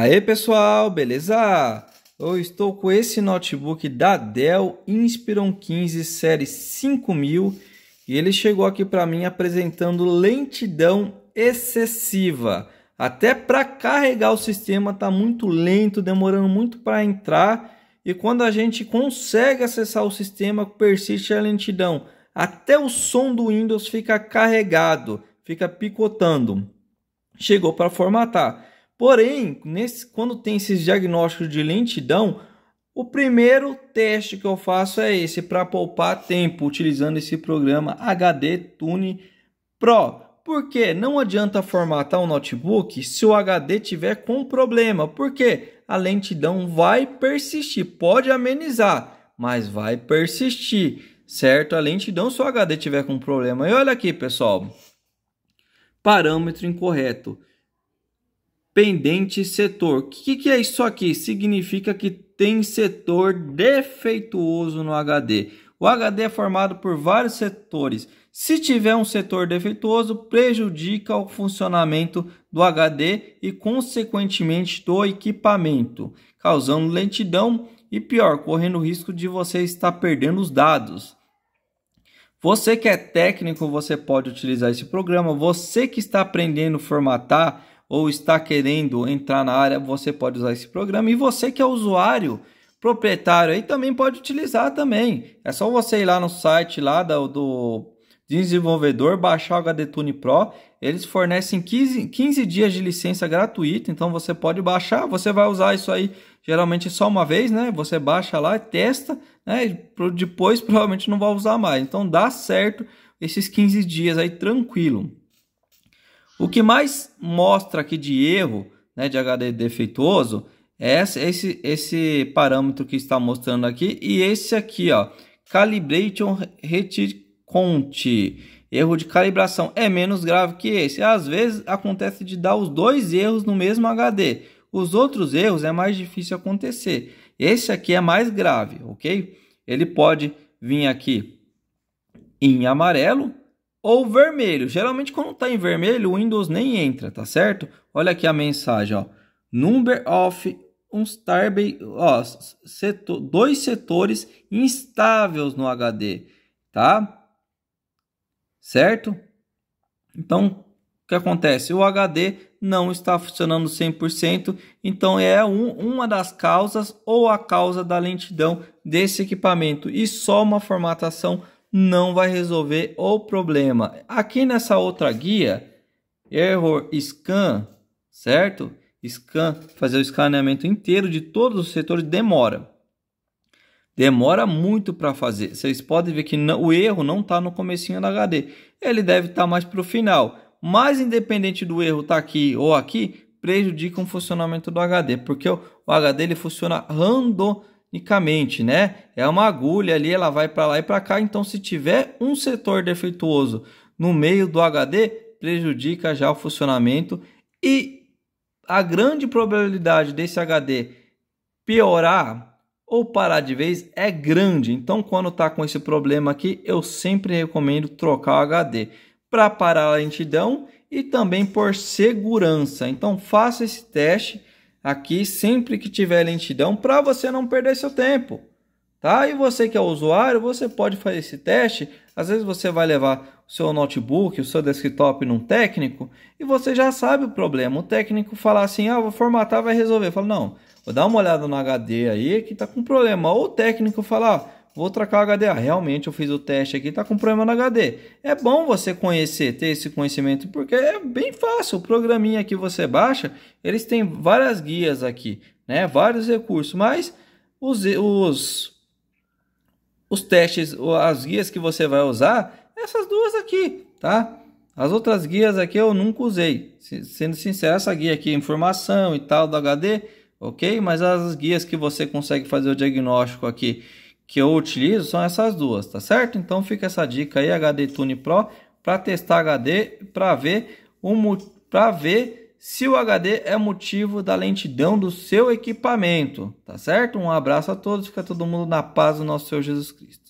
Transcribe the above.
Aê pessoal, beleza? Eu estou com esse notebook da Dell Inspiron 15 série 5000 e ele chegou aqui para mim apresentando lentidão excessiva. Até para carregar o sistema tá muito lento, demorando muito para entrar e quando a gente consegue acessar o sistema persiste a lentidão. Até o som do Windows fica carregado, fica picotando. Chegou para formatar. Porém, nesse, quando tem esses diagnósticos de lentidão, o primeiro teste que eu faço é esse para poupar tempo utilizando esse programa HD Tune Pro. Porque não adianta formatar o um notebook se o HD tiver com problema, porque a lentidão vai persistir, pode amenizar, mas vai persistir, certo? A lentidão se o HD tiver com problema. E olha aqui, pessoal. Parâmetro incorreto pendente setor. O que, que, é isso aqui? Significa que tem setor defeituoso no HD. O HD é formado por vários setores. Se tiver um setor defeituoso, prejudica o funcionamento do HD e, consequentemente, do equipamento, causando lentidão e, pior, correndo o risco de você estar perdendo os dados. Você que é técnico, você pode utilizar esse programa. Você que está aprendendo a formatar, ou está querendo entrar na área, você pode usar esse programa. E você que é usuário, proprietário aí também pode utilizar também. É só você ir lá no site lá do, do desenvolvedor, baixar o HD Tune Pro. Eles fornecem 15, 15 dias de licença gratuita, então você pode baixar. Você vai usar isso aí geralmente só uma vez, né? Você baixa lá, testa, né? depois provavelmente não vai usar mais. Então dá certo esses 15 dias aí tranquilo. O que mais mostra aqui de erro né, de HD defeituoso é esse, esse parâmetro que está mostrando aqui e esse aqui, ó, calibration reticount, erro de calibração, é menos grave que esse. Às vezes acontece de dar os dois erros no mesmo HD. Os outros erros é mais difícil acontecer. Esse aqui é mais grave, ok? Ele pode vir aqui em amarelo, ou vermelho. Geralmente quando está em vermelho, o Windows nem entra, tá certo? Olha aqui a mensagem, ó. Number of um starbase, ó, setor, dois setores instáveis no HD, tá? Certo? Então, o que acontece? O HD não está funcionando 100%, então é um, uma das causas ou a causa da lentidão desse equipamento e só uma formatação não vai resolver o problema. Aqui nessa outra guia, Error Scan, certo? Scan, fazer o escaneamento inteiro de todos os setores demora. Demora muito para fazer. Vocês podem ver que não, o erro não está no comecinho da HD. Ele deve estar tá mais para o final. Mas independente do erro estar tá aqui ou aqui, prejudica o funcionamento do HD. Porque o, o HD ele funciona randomizado unicamente, né? É uma agulha ali, ela vai para lá e para cá. Então, se tiver um setor defeituoso no meio do HD, prejudica já o funcionamento e a grande probabilidade desse HD piorar ou parar de vez é grande. Então, quando está com esse problema aqui, eu sempre recomendo trocar o HD para parar a lentidão e também por segurança. Então, faça esse teste aqui sempre que tiver lentidão para você não perder seu tempo. Tá? E você que é usuário, você pode fazer esse teste. Às vezes você vai levar o seu notebook, o seu desktop num técnico e você já sabe o problema. O técnico fala assim: "Ah, vou formatar, vai resolver". Fala: "Não, vou dar uma olhada no HD aí que tá com problema". Ou o técnico fala: ah, Vou trocar o HD. Ah, realmente eu fiz o teste aqui, tá com problema no HD. É bom você conhecer, ter esse conhecimento, porque é bem fácil. O programinha que você baixa, eles têm várias guias aqui, né? Vários recursos, mas os, os, os testes, as guias que você vai usar, essas duas aqui, tá? As outras guias aqui eu nunca usei. Sendo sincero, essa guia aqui, é informação e tal do HD, ok? Mas as guias que você consegue fazer o diagnóstico aqui que eu utilizo são essas duas, tá certo? Então fica essa dica aí, HD Tune Pro, para testar HD, para ver um, para ver se o HD é motivo da lentidão do seu equipamento, tá certo? Um abraço a todos, fica todo mundo na paz do nosso Senhor Jesus Cristo.